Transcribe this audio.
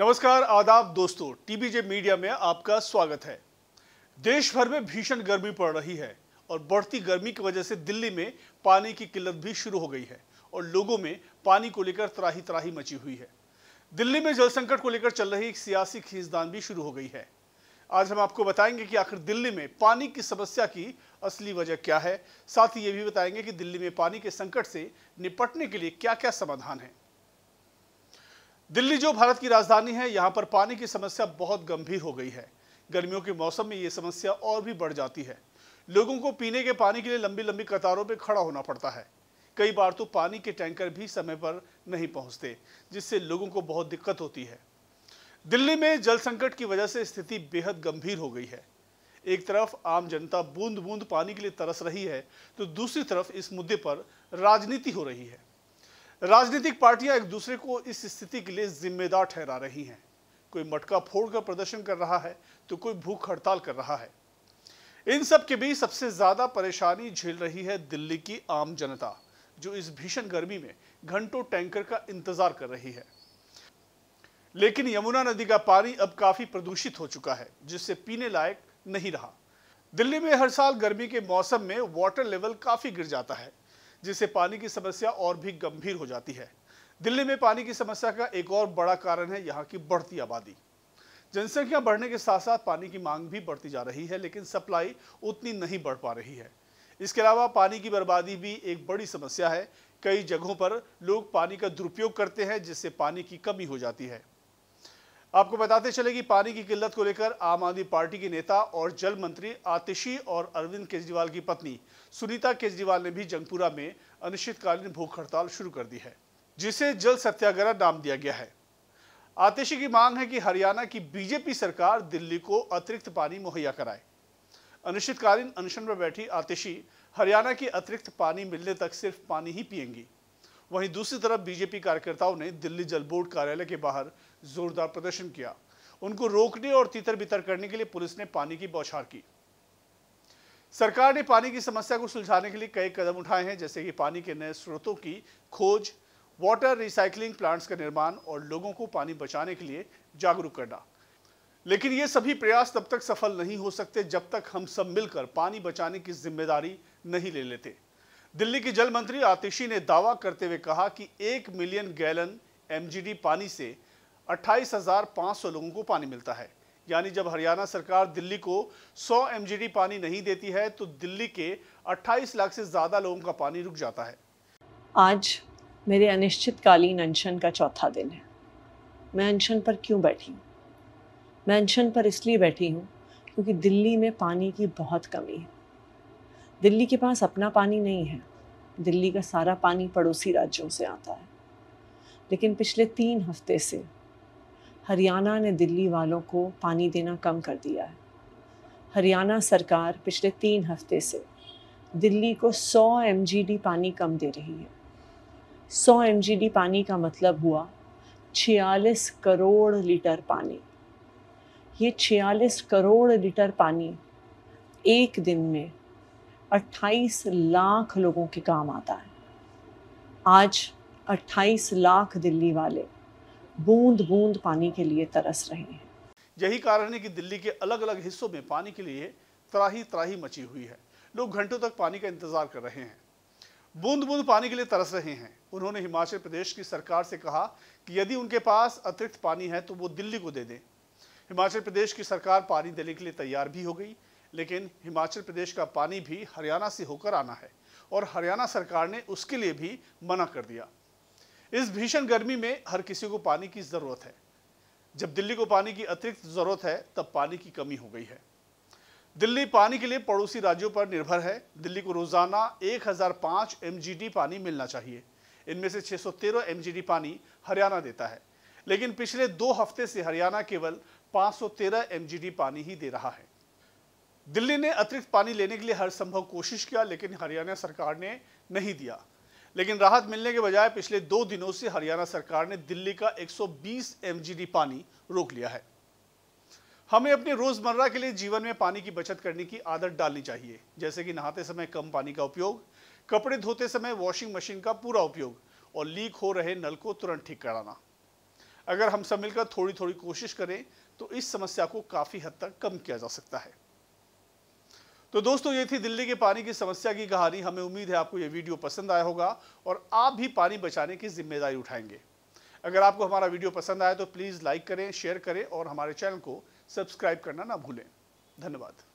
नमस्कार आदाब दोस्तों टीबीजे मीडिया में आपका स्वागत है देश भर में भीषण गर्मी पड़ रही है और बढ़ती गर्मी की वजह से दिल्ली में पानी की किल्लत भी शुरू हो गई है और लोगों में पानी को लेकर त्राही त्राही मची हुई है दिल्ली में जल संकट को लेकर चल रही एक सियासी खींचदान भी शुरू हो गई है आज हम आपको बताएंगे कि आखिर दिल्ली में पानी की समस्या की असली वजह क्या है साथ ही ये भी बताएंगे कि दिल्ली में पानी के संकट से निपटने के लिए क्या क्या समाधान है दिल्ली जो भारत की राजधानी है यहाँ पर पानी की समस्या बहुत गंभीर हो गई है गर्मियों के मौसम में ये समस्या और भी बढ़ जाती है लोगों को पीने के पानी के लिए लंबी लंबी कतारों पर खड़ा होना पड़ता है कई बार तो पानी के टैंकर भी समय पर नहीं पहुंचते जिससे लोगों को बहुत दिक्कत होती है दिल्ली में जल संकट की वजह से स्थिति बेहद गंभीर हो गई है एक तरफ आम जनता बूंद बूंद पानी के लिए तरस रही है तो दूसरी तरफ इस मुद्दे पर राजनीति हो रही है राजनीतिक पार्टियां एक दूसरे को इस स्थिति के लिए जिम्मेदार ठहरा रही हैं कोई मटका फोड़ कर प्रदर्शन कर रहा है तो कोई भूख हड़ताल कर रहा है इन सब के बीच सबसे ज्यादा परेशानी झेल रही है दिल्ली की आम जनता जो इस भीषण गर्मी में घंटों टैंकर का इंतजार कर रही है लेकिन यमुना नदी का पानी अब काफी प्रदूषित हो चुका है जिससे पीने लायक नहीं रहा दिल्ली में हर साल गर्मी के मौसम में वाटर लेवल काफी गिर जाता है जिससे पानी की समस्या और भी गंभीर हो जाती है दिल्ली में पानी की समस्या का एक और बड़ा कारण है यहाँ की बढ़ती आबादी जनसंख्या बढ़ने के साथ साथ पानी की मांग भी बढ़ती जा रही है लेकिन सप्लाई उतनी नहीं बढ़ पा रही है इसके अलावा पानी की बर्बादी भी एक बड़ी समस्या है कई जगहों पर लोग पानी का दुरुपयोग करते हैं जिससे पानी की कमी हो जाती है आपको बताते चले कि पानी की किल्लत को लेकर आम आदमी पार्टी के नेता और जल मंत्री आतिशी और अरविंद केजरीवाल की पत्नी सुनीता केजरीवाल ने भी जंगपुरा में अनिश्चितकालीन भूख हड़ताल शुरू कर दी है जिसे जल सत्याग्रह नाम दिया गया है आतिशी की मांग है कि हरियाणा की बीजेपी सरकार दिल्ली को अतिरिक्त पानी मुहैया कराए अनिश्चितकालीन अनशन पर बैठी आतिशी हरियाणा की अतिरिक्त पानी मिलने तक सिर्फ पानी ही पियेंगी वहीं दूसरी तरफ बीजेपी कार्यकर्ताओं ने दिल्ली जल बोर्ड कार्यालय के बाहर जोरदार प्रदर्शन किया उनको रोकने और तितर बितर करने के लिए पुलिस ने पानी की बौछार की सरकार ने पानी की समस्या को सुलझाने के लिए कई कदम उठाए हैं जैसे कि पानी के नए स्रोतों की खोज वाटर रिसाइकलिंग प्लांट्स का निर्माण और लोगों को पानी बचाने के लिए जागरूक करना लेकिन ये सभी प्रयास तब तक सफल नहीं हो सकते जब तक हम सब मिलकर पानी बचाने की जिम्मेदारी नहीं ले लेते दिल्ली की जल मंत्री आतिशी ने दावा करते हुए कहा कि एक मिलियन गैलन एमजीडी पानी से 28,500 लोगों को पानी मिलता है यानी जब हरियाणा सरकार दिल्ली को 100 एमजीडी पानी नहीं देती है तो दिल्ली के 28 लाख से ज़्यादा लोगों का पानी रुक जाता है आज मेरे अनिश्चितकालीन अनशन का चौथा दिन है मैं अनशन पर क्यों बैठी हूँ मैं अनशन पर इसलिए बैठी हूँ क्योंकि दिल्ली में पानी की बहुत कमी है दिल्ली के पास अपना पानी नहीं है दिल्ली का सारा पानी पड़ोसी राज्यों से आता है लेकिन पिछले तीन हफ्ते से हरियाणा ने दिल्ली वालों को पानी देना कम कर दिया है हरियाणा सरकार पिछले तीन हफ्ते से दिल्ली को 100 एम पानी कम दे रही है 100 एम पानी का मतलब हुआ छियालीस करोड़ लीटर पानी ये छियालीस करोड़ लीटर पानी एक दिन में अट्ठाईस लाख लोगों के काम आता है आज अट्ठाईस लाख दिल्ली वाले बूंद बूंद पानी के लिए तरस रहे हैं यही कारण है कि दिल्ली के अलग अलग हिस्सों में पानी के लिए त्राही त्राही मची हुई है लोग घंटों तक पानी का इंतजार कर रहे हैं बूंद बूंद पानी के लिए तरस रहे हैं उन्होंने हिमाचल प्रदेश की सरकार से कहा कि यदि उनके पास अतिरिक्त पानी है तो वो दिल्ली को दे दें हिमाचल प्रदेश की सरकार पानी देने के लिए तैयार भी हो गई लेकिन हिमाचल प्रदेश का पानी भी हरियाणा से होकर आना है और हरियाणा सरकार ने उसके लिए भी मना कर दिया इस भीषण गर्मी में हर किसी को पानी की ज़रूरत है जब दिल्ली को पानी की अतिरिक्त ज़रूरत है तब पानी की कमी हो गई है दिल्ली पानी के लिए पड़ोसी राज्यों पर निर्भर है दिल्ली को रोज़ाना 1005 एमजीडी पानी मिलना चाहिए इनमें से 613 एमजीडी पानी हरियाणा देता है लेकिन पिछले दो हफ्ते से हरियाणा केवल 513 एमजीडी पानी ही दे रहा है दिल्ली ने अतिरिक्त पानी लेने के लिए हर संभव कोशिश किया लेकिन हरियाणा सरकार ने नहीं दिया लेकिन राहत मिलने के बजाय पिछले दो दिनों से हरियाणा सरकार ने दिल्ली का 120 एमजीडी पानी रोक लिया है हमें अपने रोजमर्रा के लिए जीवन में पानी की बचत करने की आदत डालनी चाहिए जैसे कि नहाते समय कम पानी का उपयोग कपड़े धोते समय वॉशिंग मशीन का पूरा उपयोग और लीक हो रहे नल को तुरंत ठीक कराना अगर हम सब मिलकर थोड़ी थोड़ी कोशिश करें तो इस समस्या को काफी हद तक कम किया जा सकता है तो दोस्तों ये थी दिल्ली के पानी की समस्या की कहानी हमें उम्मीद है आपको ये वीडियो पसंद आया होगा और आप भी पानी बचाने की जिम्मेदारी उठाएंगे अगर आपको हमारा वीडियो पसंद आया तो प्लीज़ लाइक करें शेयर करें और हमारे चैनल को सब्सक्राइब करना ना भूलें धन्यवाद